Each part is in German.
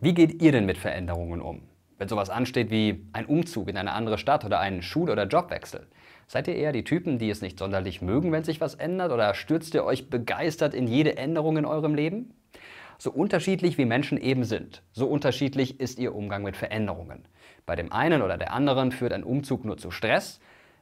Wie geht ihr denn mit Veränderungen um? Wenn sowas ansteht wie ein Umzug in eine andere Stadt oder einen Schul- oder Jobwechsel. Seid ihr eher die Typen, die es nicht sonderlich mögen, wenn sich was ändert, oder stürzt ihr euch begeistert in jede Änderung in eurem Leben? So unterschiedlich wie Menschen eben sind, so unterschiedlich ist ihr Umgang mit Veränderungen. Bei dem einen oder der anderen führt ein Umzug nur zu Stress,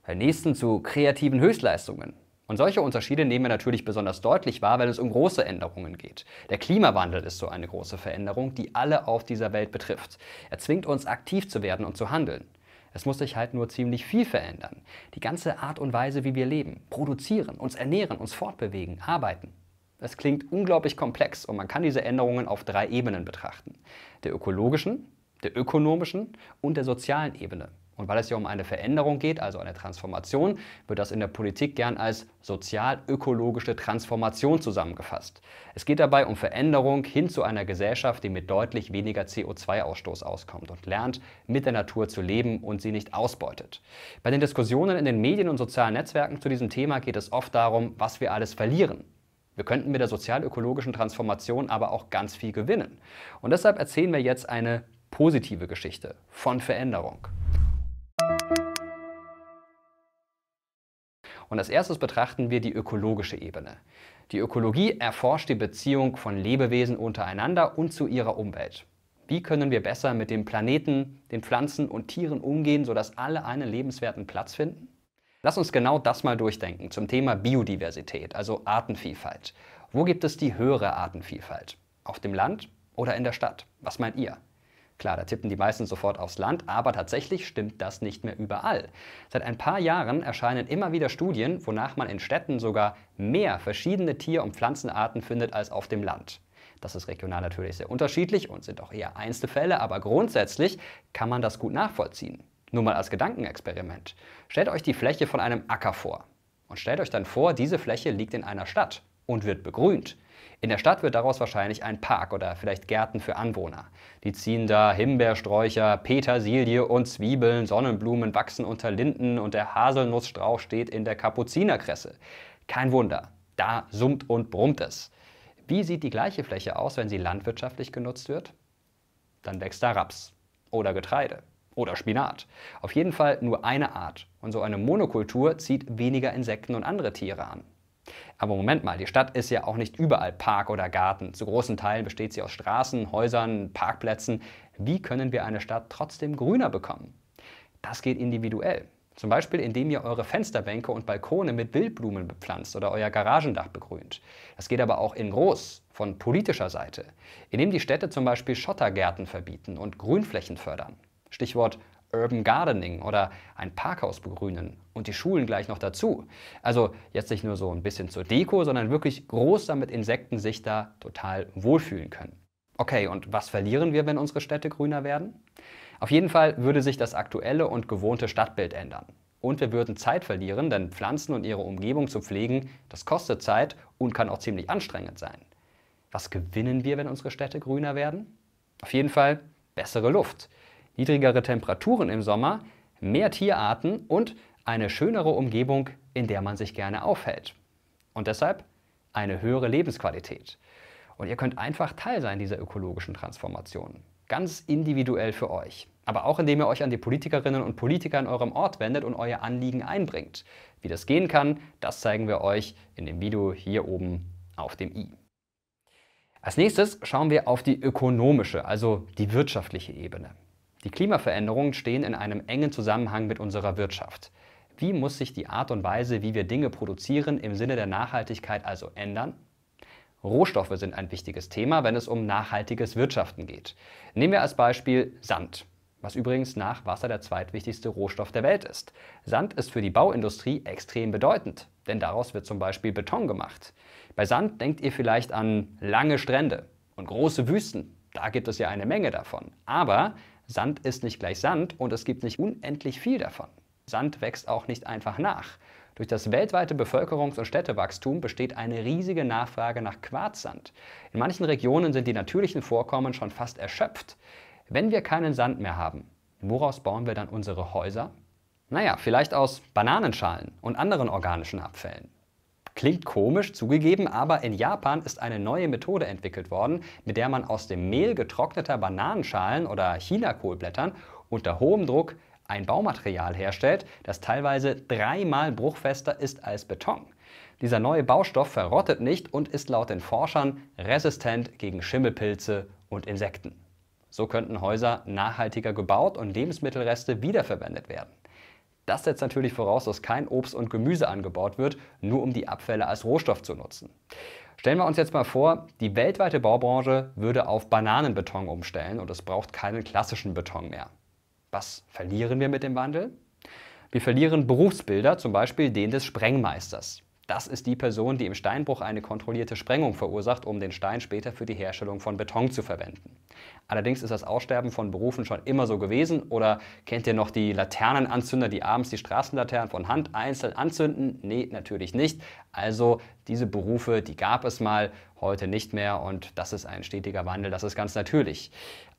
beim nächsten zu kreativen Höchstleistungen, und solche Unterschiede nehmen wir natürlich besonders deutlich wahr, wenn es um große Änderungen geht. Der Klimawandel ist so eine große Veränderung, die alle auf dieser Welt betrifft. Er zwingt uns, aktiv zu werden und zu handeln. Es muss sich halt nur ziemlich viel verändern. Die ganze Art und Weise, wie wir leben, produzieren, uns ernähren, uns fortbewegen, arbeiten. Das klingt unglaublich komplex und man kann diese Änderungen auf drei Ebenen betrachten. Der ökologischen, der ökonomischen und der sozialen Ebene. Und weil es ja um eine Veränderung geht, also eine Transformation, wird das in der Politik gern als sozial-ökologische Transformation zusammengefasst. Es geht dabei um Veränderung hin zu einer Gesellschaft, die mit deutlich weniger CO2-Ausstoß auskommt und lernt, mit der Natur zu leben und sie nicht ausbeutet. Bei den Diskussionen in den Medien und sozialen Netzwerken zu diesem Thema geht es oft darum, was wir alles verlieren. Wir könnten mit der sozial-ökologischen Transformation aber auch ganz viel gewinnen. Und deshalb erzählen wir jetzt eine positive Geschichte von Veränderung. Und als erstes betrachten wir die ökologische Ebene. Die Ökologie erforscht die Beziehung von Lebewesen untereinander und zu ihrer Umwelt. Wie können wir besser mit dem Planeten, den Pflanzen und Tieren umgehen, sodass alle einen lebenswerten Platz finden? Lass uns genau das mal durchdenken zum Thema Biodiversität, also Artenvielfalt. Wo gibt es die höhere Artenvielfalt? Auf dem Land oder in der Stadt? Was meint ihr? Klar, da tippen die meisten sofort aufs Land, aber tatsächlich stimmt das nicht mehr überall. Seit ein paar Jahren erscheinen immer wieder Studien, wonach man in Städten sogar mehr verschiedene Tier- und Pflanzenarten findet als auf dem Land. Das ist regional natürlich sehr unterschiedlich und sind auch eher Einzelfälle, aber grundsätzlich kann man das gut nachvollziehen. Nur mal als Gedankenexperiment. Stellt euch die Fläche von einem Acker vor. Und stellt euch dann vor, diese Fläche liegt in einer Stadt und wird begrünt. In der Stadt wird daraus wahrscheinlich ein Park oder vielleicht Gärten für Anwohner. Die ziehen da Himbeersträucher, Petersilie und Zwiebeln, Sonnenblumen wachsen unter Linden und der Haselnussstrauch steht in der Kapuzinerkresse. Kein Wunder, da summt und brummt es. Wie sieht die gleiche Fläche aus, wenn sie landwirtschaftlich genutzt wird? Dann wächst da Raps oder Getreide oder Spinat. Auf jeden Fall nur eine Art. Und so eine Monokultur zieht weniger Insekten und andere Tiere an. Aber Moment mal, die Stadt ist ja auch nicht überall Park oder Garten. Zu großen Teilen besteht sie aus Straßen, Häusern, Parkplätzen. Wie können wir eine Stadt trotzdem grüner bekommen? Das geht individuell. Zum Beispiel, indem ihr eure Fensterbänke und Balkone mit Wildblumen bepflanzt oder euer Garagendach begrünt. Das geht aber auch in groß, von politischer Seite, indem die Städte zum Beispiel Schottergärten verbieten und Grünflächen fördern. Stichwort Urban Gardening oder ein Parkhaus begrünen und die Schulen gleich noch dazu. Also jetzt nicht nur so ein bisschen zur Deko, sondern wirklich groß damit Insekten sich da total wohlfühlen können. Okay, und was verlieren wir, wenn unsere Städte grüner werden? Auf jeden Fall würde sich das aktuelle und gewohnte Stadtbild ändern. Und wir würden Zeit verlieren, denn Pflanzen und ihre Umgebung zu pflegen, das kostet Zeit und kann auch ziemlich anstrengend sein. Was gewinnen wir, wenn unsere Städte grüner werden? Auf jeden Fall bessere Luft niedrigere Temperaturen im Sommer, mehr Tierarten und eine schönere Umgebung, in der man sich gerne aufhält. Und deshalb eine höhere Lebensqualität. Und ihr könnt einfach Teil sein dieser ökologischen Transformation. Ganz individuell für euch. Aber auch indem ihr euch an die Politikerinnen und Politiker in eurem Ort wendet und euer Anliegen einbringt. Wie das gehen kann, das zeigen wir euch in dem Video hier oben auf dem i. Als nächstes schauen wir auf die ökonomische, also die wirtschaftliche Ebene. Die Klimaveränderungen stehen in einem engen Zusammenhang mit unserer Wirtschaft. Wie muss sich die Art und Weise, wie wir Dinge produzieren, im Sinne der Nachhaltigkeit also ändern? Rohstoffe sind ein wichtiges Thema, wenn es um nachhaltiges Wirtschaften geht. Nehmen wir als Beispiel Sand, was übrigens nach Wasser der zweitwichtigste Rohstoff der Welt ist. Sand ist für die Bauindustrie extrem bedeutend, denn daraus wird zum Beispiel Beton gemacht. Bei Sand denkt ihr vielleicht an lange Strände und große Wüsten. Da gibt es ja eine Menge davon. Aber Sand ist nicht gleich Sand und es gibt nicht unendlich viel davon. Sand wächst auch nicht einfach nach. Durch das weltweite Bevölkerungs- und Städtewachstum besteht eine riesige Nachfrage nach Quarzsand. In manchen Regionen sind die natürlichen Vorkommen schon fast erschöpft. Wenn wir keinen Sand mehr haben, woraus bauen wir dann unsere Häuser? Naja, vielleicht aus Bananenschalen und anderen organischen Abfällen. Klingt komisch zugegeben, aber in Japan ist eine neue Methode entwickelt worden, mit der man aus dem Mehl getrockneter Bananenschalen oder Chinakohlblättern unter hohem Druck ein Baumaterial herstellt, das teilweise dreimal bruchfester ist als Beton. Dieser neue Baustoff verrottet nicht und ist laut den Forschern resistent gegen Schimmelpilze und Insekten. So könnten Häuser nachhaltiger gebaut und Lebensmittelreste wiederverwendet werden. Das setzt natürlich voraus, dass kein Obst und Gemüse angebaut wird, nur um die Abfälle als Rohstoff zu nutzen. Stellen wir uns jetzt mal vor, die weltweite Baubranche würde auf Bananenbeton umstellen und es braucht keinen klassischen Beton mehr. Was verlieren wir mit dem Wandel? Wir verlieren Berufsbilder, zum Beispiel den des Sprengmeisters. Das ist die Person, die im Steinbruch eine kontrollierte Sprengung verursacht, um den Stein später für die Herstellung von Beton zu verwenden. Allerdings ist das Aussterben von Berufen schon immer so gewesen. Oder kennt ihr noch die Laternenanzünder, die abends die Straßenlaternen von Hand einzeln anzünden? Nee, natürlich nicht. Also diese Berufe, die gab es mal, heute nicht mehr. Und das ist ein stetiger Wandel, das ist ganz natürlich.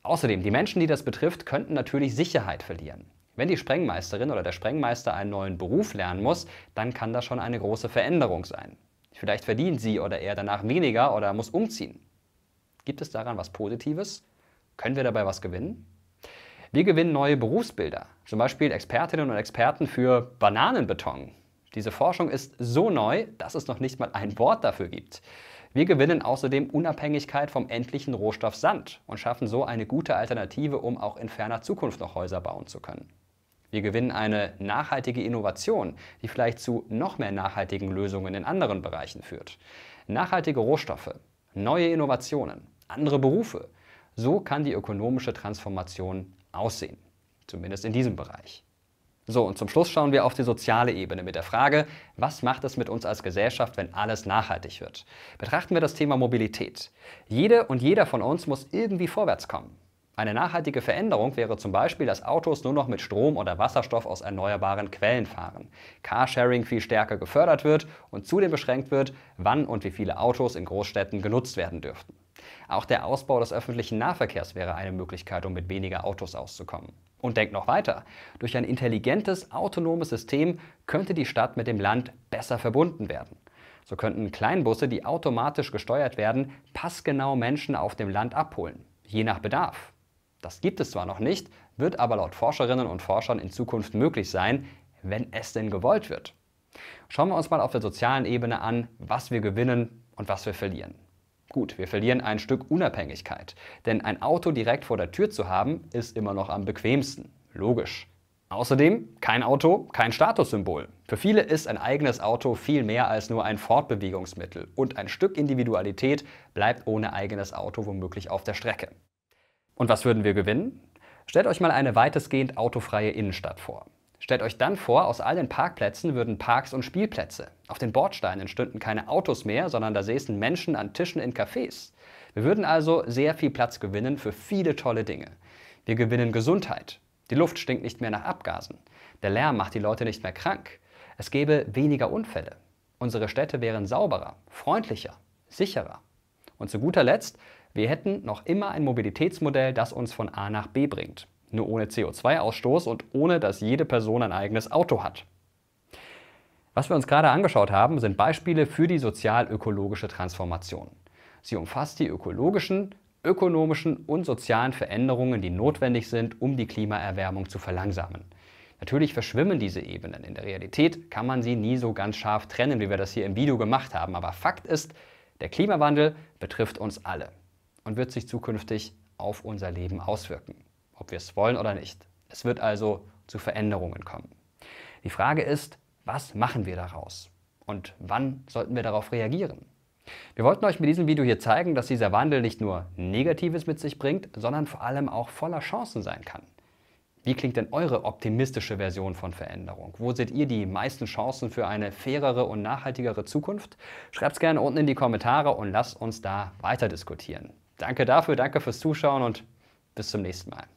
Außerdem, die Menschen, die das betrifft, könnten natürlich Sicherheit verlieren. Wenn die Sprengmeisterin oder der Sprengmeister einen neuen Beruf lernen muss, dann kann das schon eine große Veränderung sein. Vielleicht verdient sie oder er danach weniger oder muss umziehen. Gibt es daran was Positives? Können wir dabei was gewinnen? Wir gewinnen neue Berufsbilder, zum Beispiel Expertinnen und Experten für Bananenbeton. Diese Forschung ist so neu, dass es noch nicht mal ein Wort dafür gibt. Wir gewinnen außerdem Unabhängigkeit vom endlichen Rohstoff Sand und schaffen so eine gute Alternative, um auch in ferner Zukunft noch Häuser bauen zu können. Wir gewinnen eine nachhaltige Innovation, die vielleicht zu noch mehr nachhaltigen Lösungen in anderen Bereichen führt. Nachhaltige Rohstoffe, neue Innovationen, andere Berufe. So kann die ökonomische Transformation aussehen, zumindest in diesem Bereich. So, und zum Schluss schauen wir auf die soziale Ebene mit der Frage, was macht es mit uns als Gesellschaft, wenn alles nachhaltig wird? Betrachten wir das Thema Mobilität. Jede und jeder von uns muss irgendwie vorwärts kommen. Eine nachhaltige Veränderung wäre zum Beispiel, dass Autos nur noch mit Strom oder Wasserstoff aus erneuerbaren Quellen fahren, Carsharing viel stärker gefördert wird und zudem beschränkt wird, wann und wie viele Autos in Großstädten genutzt werden dürften. Auch der Ausbau des öffentlichen Nahverkehrs wäre eine Möglichkeit, um mit weniger Autos auszukommen. Und denkt noch weiter. Durch ein intelligentes, autonomes System könnte die Stadt mit dem Land besser verbunden werden. So könnten Kleinbusse, die automatisch gesteuert werden, passgenau Menschen auf dem Land abholen, je nach Bedarf. Das gibt es zwar noch nicht, wird aber laut Forscherinnen und Forschern in Zukunft möglich sein, wenn es denn gewollt wird. Schauen wir uns mal auf der sozialen Ebene an, was wir gewinnen und was wir verlieren. Gut, wir verlieren ein Stück Unabhängigkeit, denn ein Auto direkt vor der Tür zu haben, ist immer noch am bequemsten. Logisch. Außerdem kein Auto, kein Statussymbol. Für viele ist ein eigenes Auto viel mehr als nur ein Fortbewegungsmittel und ein Stück Individualität bleibt ohne eigenes Auto womöglich auf der Strecke. Und was würden wir gewinnen? Stellt euch mal eine weitestgehend autofreie Innenstadt vor. Stellt euch dann vor, aus all den Parkplätzen würden Parks und Spielplätze. Auf den Bordsteinen stünden keine Autos mehr, sondern da säßen Menschen an Tischen in Cafés. Wir würden also sehr viel Platz gewinnen für viele tolle Dinge. Wir gewinnen Gesundheit. Die Luft stinkt nicht mehr nach Abgasen. Der Lärm macht die Leute nicht mehr krank. Es gäbe weniger Unfälle. Unsere Städte wären sauberer, freundlicher, sicherer. Und zu guter Letzt, wir hätten noch immer ein Mobilitätsmodell, das uns von A nach B bringt. Nur ohne CO2-Ausstoß und ohne, dass jede Person ein eigenes Auto hat. Was wir uns gerade angeschaut haben, sind Beispiele für die sozial-ökologische Transformation. Sie umfasst die ökologischen, ökonomischen und sozialen Veränderungen, die notwendig sind, um die Klimaerwärmung zu verlangsamen. Natürlich verschwimmen diese Ebenen. In der Realität kann man sie nie so ganz scharf trennen, wie wir das hier im Video gemacht haben. Aber Fakt ist, der Klimawandel betrifft uns alle und wird sich zukünftig auf unser Leben auswirken, ob wir es wollen oder nicht. Es wird also zu Veränderungen kommen. Die Frage ist, was machen wir daraus? Und wann sollten wir darauf reagieren? Wir wollten euch mit diesem Video hier zeigen, dass dieser Wandel nicht nur Negatives mit sich bringt, sondern vor allem auch voller Chancen sein kann. Wie klingt denn eure optimistische Version von Veränderung? Wo seht ihr die meisten Chancen für eine fairere und nachhaltigere Zukunft? Schreibt es gerne unten in die Kommentare und lasst uns da weiter diskutieren. Danke dafür, danke fürs Zuschauen und bis zum nächsten Mal.